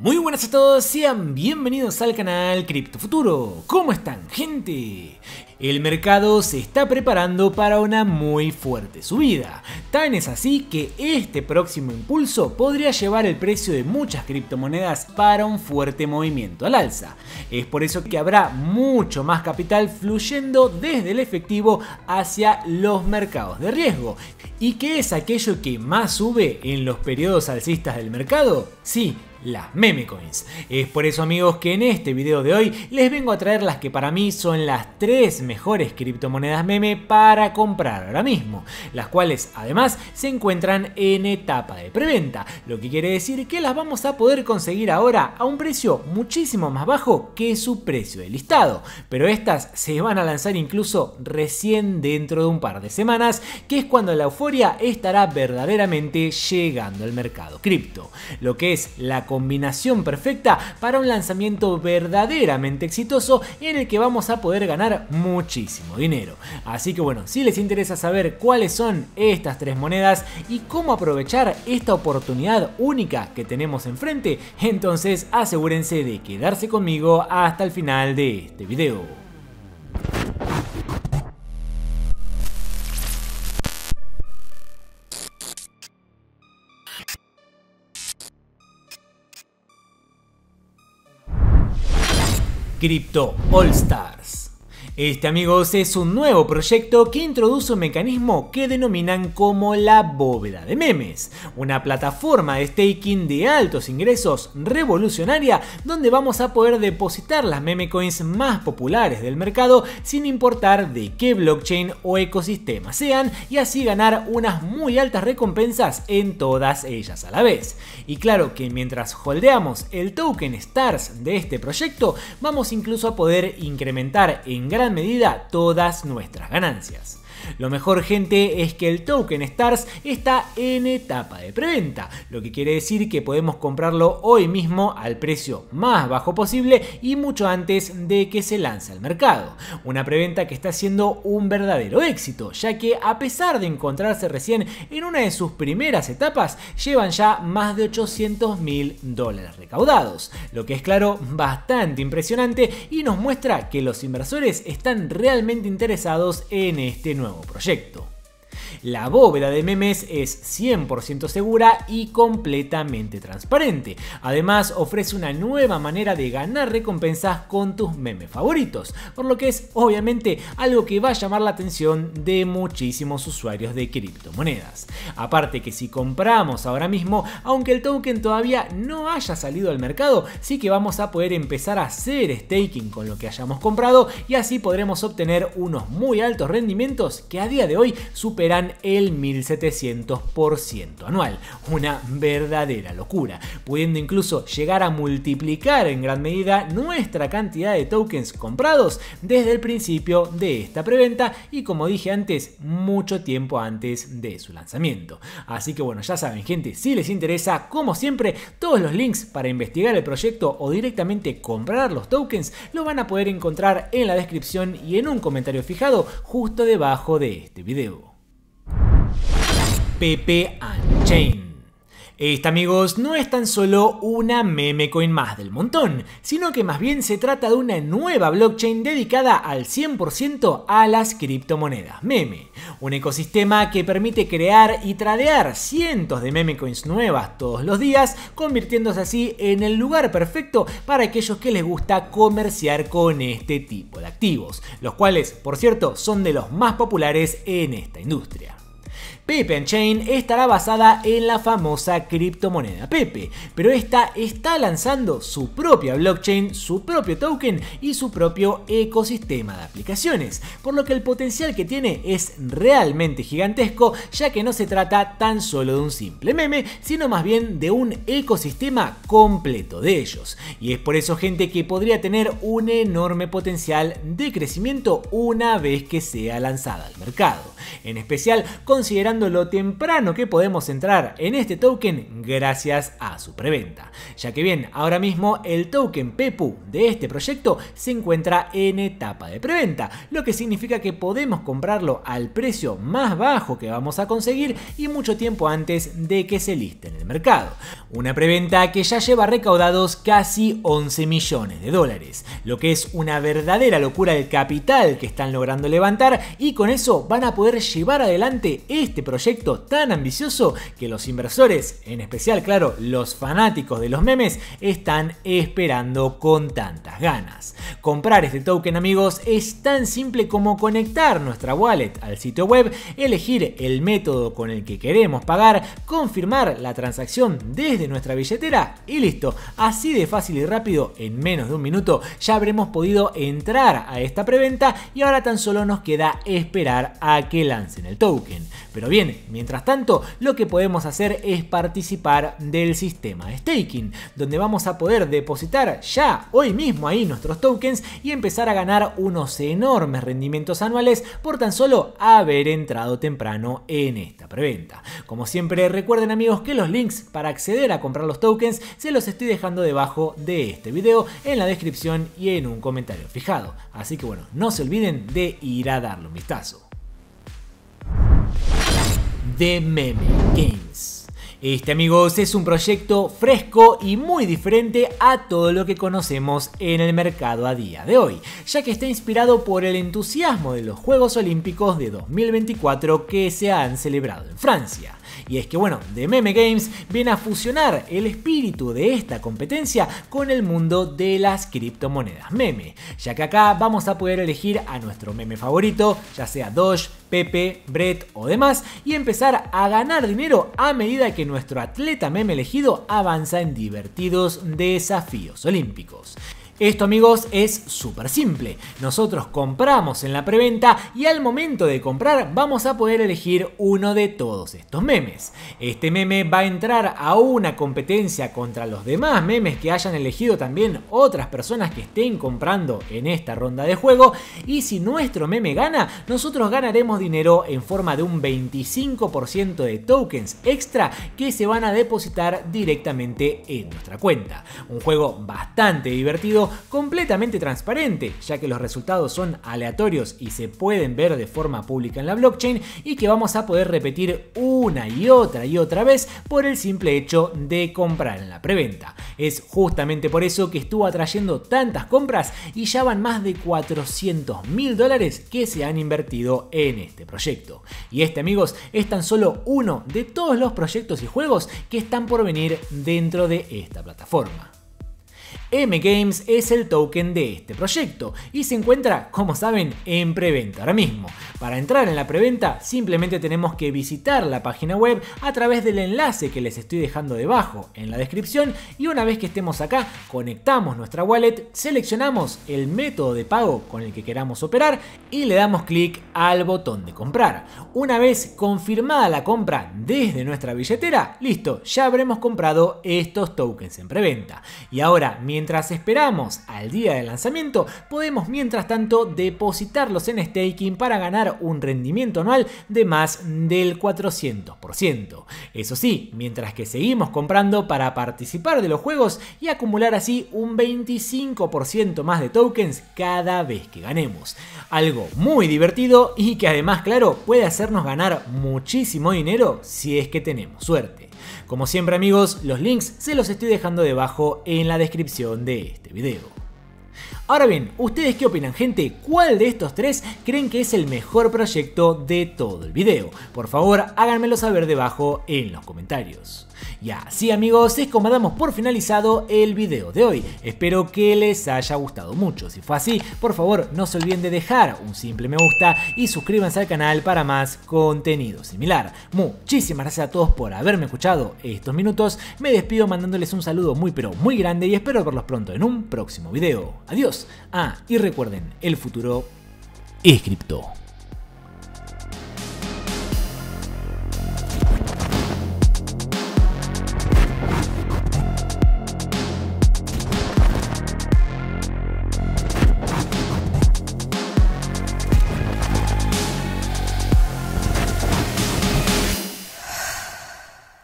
Muy buenas a todos, sean bienvenidos al canal Cripto Futuro. ¿Cómo están, gente? El mercado se está preparando para una muy fuerte subida. Tan es así que este próximo impulso podría llevar el precio de muchas criptomonedas para un fuerte movimiento al alza. Es por eso que habrá mucho más capital fluyendo desde el efectivo hacia los mercados de riesgo. ¿Y qué es aquello que más sube en los periodos alcistas del mercado? Sí, las meme coins. Es por eso amigos que en este video de hoy les vengo a traer las que para mí son las tres mejores criptomonedas meme para comprar ahora mismo, las cuales además se encuentran en etapa de preventa, lo que quiere decir que las vamos a poder conseguir ahora a un precio muchísimo más bajo que su precio de listado, pero estas se van a lanzar incluso recién dentro de un par de semanas, que es cuando la euforia estará verdaderamente llegando al mercado cripto, lo que es la combinación perfecta para un lanzamiento verdaderamente exitoso en el que vamos a poder ganar muchísimo dinero. Así que bueno, si les interesa saber cuáles son estas tres monedas y cómo aprovechar esta oportunidad única que tenemos enfrente, entonces asegúrense de quedarse conmigo hasta el final de este video. Crypto All Stars. Este amigos es un nuevo proyecto que introduce un mecanismo que denominan como la bóveda de memes, una plataforma de staking de altos ingresos revolucionaria donde vamos a poder depositar las meme coins más populares del mercado sin importar de qué blockchain o ecosistema sean y así ganar unas muy altas recompensas en todas ellas a la vez. Y claro que mientras holdeamos el token STARS de este proyecto vamos incluso a poder incrementar en gran medida todas nuestras ganancias. Lo mejor gente es que el token Stars está en etapa de preventa, lo que quiere decir que podemos comprarlo hoy mismo al precio más bajo posible y mucho antes de que se lance al mercado. Una preventa que está siendo un verdadero éxito, ya que a pesar de encontrarse recién en una de sus primeras etapas, llevan ya más de 800 mil dólares recaudados, lo que es claro bastante impresionante y nos muestra que los inversores están realmente interesados en este nuevo nuevo proyecto. La bóveda de memes es 100% segura y completamente transparente. Además, ofrece una nueva manera de ganar recompensas con tus memes favoritos, por lo que es obviamente algo que va a llamar la atención de muchísimos usuarios de criptomonedas. Aparte que si compramos ahora mismo, aunque el token todavía no haya salido al mercado, sí que vamos a poder empezar a hacer staking con lo que hayamos comprado y así podremos obtener unos muy altos rendimientos que a día de hoy superan el 1700% anual. Una verdadera locura, pudiendo incluso llegar a multiplicar en gran medida nuestra cantidad de tokens comprados desde el principio de esta preventa y como dije antes, mucho tiempo antes de su lanzamiento. Así que bueno, ya saben gente, si les interesa, como siempre, todos los links para investigar el proyecto o directamente comprar los tokens lo van a poder encontrar en la descripción y en un comentario fijado justo debajo de este video. PP Unchained. Esta, amigos, no es tan solo una meme coin más del montón, sino que más bien se trata de una nueva blockchain dedicada al 100% a las criptomonedas meme. Un ecosistema que permite crear y tradear cientos de meme coins nuevas todos los días, convirtiéndose así en el lugar perfecto para aquellos que les gusta comerciar con este tipo de activos, los cuales, por cierto, son de los más populares en esta industria. Pepe Chain estará basada en la famosa criptomoneda Pepe, pero esta está lanzando su propia blockchain, su propio token y su propio ecosistema de aplicaciones, por lo que el potencial que tiene es realmente gigantesco, ya que no se trata tan solo de un simple meme, sino más bien de un ecosistema completo de ellos. Y es por eso gente que podría tener un enorme potencial de crecimiento una vez que sea lanzada al mercado, en especial considerando lo temprano que podemos entrar en este token gracias a su preventa. Ya que bien, ahora mismo el token PEPU de este proyecto se encuentra en etapa de preventa, lo que significa que podemos comprarlo al precio más bajo que vamos a conseguir y mucho tiempo antes de que se liste en el mercado. Una preventa que ya lleva recaudados casi 11 millones de dólares, lo que es una verdadera locura del capital que están logrando levantar y con eso van a poder llevar adelante este proyecto proyecto tan ambicioso que los inversores, en especial claro los fanáticos de los memes, están esperando con tantas ganas. Comprar este token amigos es tan simple como conectar nuestra wallet al sitio web, elegir el método con el que queremos pagar, confirmar la transacción desde nuestra billetera y listo. Así de fácil y rápido, en menos de un minuto, ya habremos podido entrar a esta preventa y ahora tan solo nos queda esperar a que lancen el token. Pero bien, mientras tanto, lo que podemos hacer es participar del sistema staking, donde vamos a poder depositar ya hoy mismo ahí nuestros tokens y empezar a ganar unos enormes rendimientos anuales por tan solo haber entrado temprano en esta preventa. Como siempre, recuerden amigos que los links para acceder a comprar los tokens se los estoy dejando debajo de este video, en la descripción y en un comentario fijado. Así que bueno, no se olviden de ir a darle un vistazo de Meme Games. Este amigos es un proyecto fresco y muy diferente a todo lo que conocemos en el mercado a día de hoy, ya que está inspirado por el entusiasmo de los Juegos Olímpicos de 2024 que se han celebrado en Francia. Y es que bueno, The Meme Games viene a fusionar el espíritu de esta competencia con el mundo de las criptomonedas meme, ya que acá vamos a poder elegir a nuestro meme favorito, ya sea Doge, Pepe, Brett o demás y empezar a ganar dinero a medida que nuestro atleta meme elegido avanza en divertidos desafíos olímpicos. Esto amigos es súper simple. Nosotros compramos en la preventa y al momento de comprar vamos a poder elegir uno de todos estos memes. Este meme va a entrar a una competencia contra los demás memes que hayan elegido también otras personas que estén comprando en esta ronda de juego y si nuestro meme gana, nosotros ganaremos dinero en forma de un 25% de tokens extra que se van a depositar directamente en nuestra cuenta. Un juego bastante divertido completamente transparente, ya que los resultados son aleatorios y se pueden ver de forma pública en la blockchain y que vamos a poder repetir una y otra y otra vez por el simple hecho de comprar en la preventa. Es justamente por eso que estuvo atrayendo tantas compras y ya van más de 400 mil dólares que se han invertido en este proyecto. Y este amigos es tan solo uno de todos los proyectos y juegos que están por venir dentro de esta plataforma. M-Games es el token de este proyecto y se encuentra, como saben, en preventa ahora mismo. Para entrar en la preventa simplemente tenemos que visitar la página web a través del enlace que les estoy dejando debajo en la descripción y una vez que estemos acá conectamos nuestra wallet, seleccionamos el método de pago con el que queramos operar y le damos clic al botón de comprar. Una vez confirmada la compra desde nuestra billetera, listo, ya habremos comprado estos tokens en preventa. Y ahora, mientras Mientras esperamos al día del lanzamiento, podemos mientras tanto depositarlos en staking para ganar un rendimiento anual de más del 400%. Eso sí, mientras que seguimos comprando para participar de los juegos y acumular así un 25% más de tokens cada vez que ganemos. Algo muy divertido y que además, claro, puede hacernos ganar muchísimo dinero si es que tenemos suerte. Como siempre amigos, los links se los estoy dejando debajo en la descripción de este video. Ahora bien, ¿ustedes qué opinan gente? ¿Cuál de estos tres creen que es el mejor proyecto de todo el video? Por favor, háganmelo saber debajo en los comentarios. Y así amigos, es como damos por finalizado el video de hoy. Espero que les haya gustado mucho. Si fue así, por favor no se olviden de dejar un simple me gusta y suscríbanse al canal para más contenido similar. Muchísimas gracias a todos por haberme escuchado estos minutos. Me despido mandándoles un saludo muy pero muy grande y espero verlos pronto en un próximo video. Adiós. Ah, y recuerden, el futuro es cripto.